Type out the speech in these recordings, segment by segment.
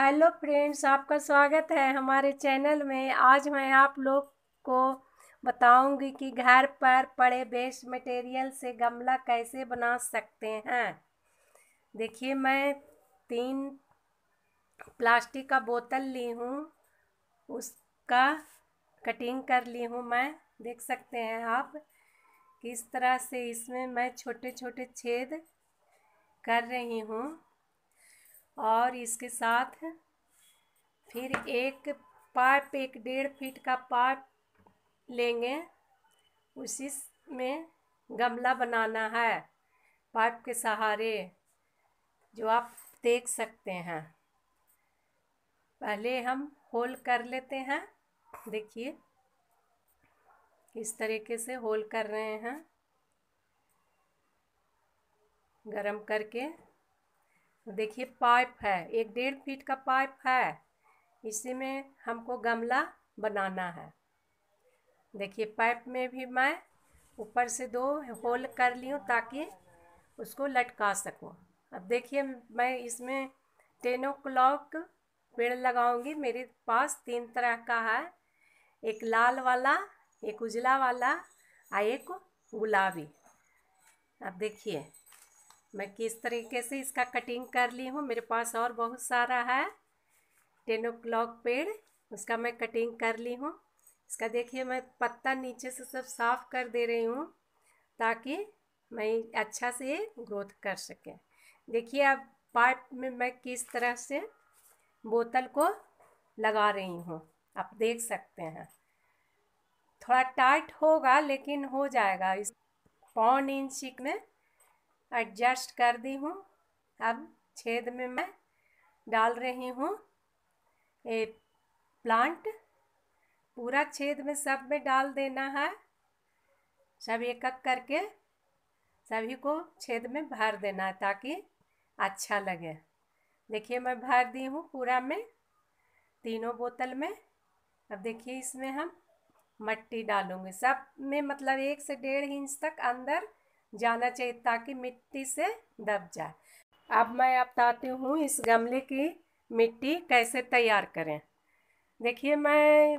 hello friends आपका स्वागत है हमारे चैनल में आज मैं आप लोग को बताऊंगी कि घर पर पड़े बेस्ट मटेरियल से गमला कैसे बना सकते हैं देखिए मैं तीन प्लास्टिक का बोतल ली हूँ उसका कटिंग कर ली हूँ मैं देख सकते हैं आप किस तरह से इसमें मैं छोटे छोटे छेद कर रही हूँ और इसके साथ फिर एक पाइप एक डेढ़ फीट का पाइप लेंगे उसी में गमला बनाना है पाइप के सहारे जो आप देख सकते हैं पहले हम होल कर लेते हैं देखिए इस तरीके से होल कर रहे हैं गरम करके देखिए पाइप है एक डेढ़ फीट का पाइप है इसी में हमको गमला बनाना है देखिए पाइप में भी मैं ऊपर से दो होल कर ली हूँ ताकि उसको लटका सकूँ अब देखिए मैं इसमें टेन ओ क्लॉक पेड़ लगाऊंगी मेरे पास तीन तरह का है एक लाल वाला एक उजला वाला और एक गुलाबी अब देखिए मैं किस तरीके से इसका कटिंग कर ली हूँ मेरे पास और बहुत सारा है टेन ओ क्लॉक पेड़ उसका मैं कटिंग कर ली हूँ इसका देखिए मैं पत्ता नीचे से सब साफ़ कर दे रही हूँ ताकि मैं अच्छा से ग्रोथ कर सकें देखिए अब पार्ट में मैं किस तरह से बोतल को लगा रही हूँ आप देख सकते हैं थोड़ा टाइट होगा लेकिन हो जाएगा इस पौन इंच में एडजस्ट कर दी हूँ अब छेद में मैं डाल रही हूँ ये प्लांट पूरा छेद में सब में डाल देना है सब एक एक करके सभी को छेद में भर देना है ताकि अच्छा लगे देखिए मैं भर दी हूँ पूरा में तीनों बोतल में अब देखिए इसमें हम मट्टी डालूंगे सब में मतलब एक से डेढ़ इंच तक अंदर जाना चाहिए ताकि मिट्टी से दब जाए अब मैं बताती हूँ इस गमले की मिट्टी कैसे तैयार करें देखिए मैं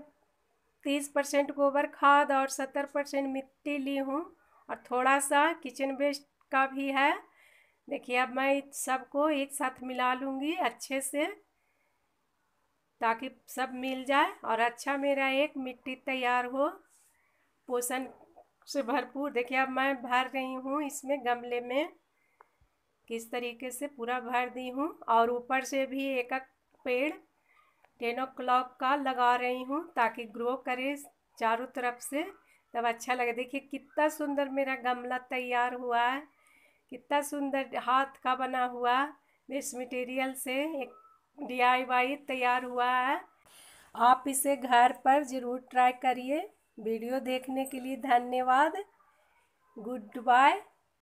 तीस परसेंट गोबर खाद और सत्तर परसेंट मिट्टी ली हूँ और थोड़ा सा किचन वेस्ट का भी है देखिए अब मैं सबको एक साथ मिला लूँगी अच्छे से ताकि सब मिल जाए और अच्छा मेरा एक मिट्टी तैयार हो पोषण से भरपूर देखिए अब मैं भर रही हूँ इसमें गमले में किस तरीके से पूरा भर दी हूँ और ऊपर से भी एक एक पेड़ टेन ओ क्लॉक का लगा रही हूँ ताकि ग्रो करे चारों तरफ से तब अच्छा लगे देखिए कितना सुंदर मेरा गमला तैयार हुआ है कितना सुंदर हाथ का बना हुआ इस मटेरियल से एक डी तैयार हुआ है आप इसे घर पर ज़रूर ट्राई करिए वीडियो देखने के लिए धन्यवाद गुड बाय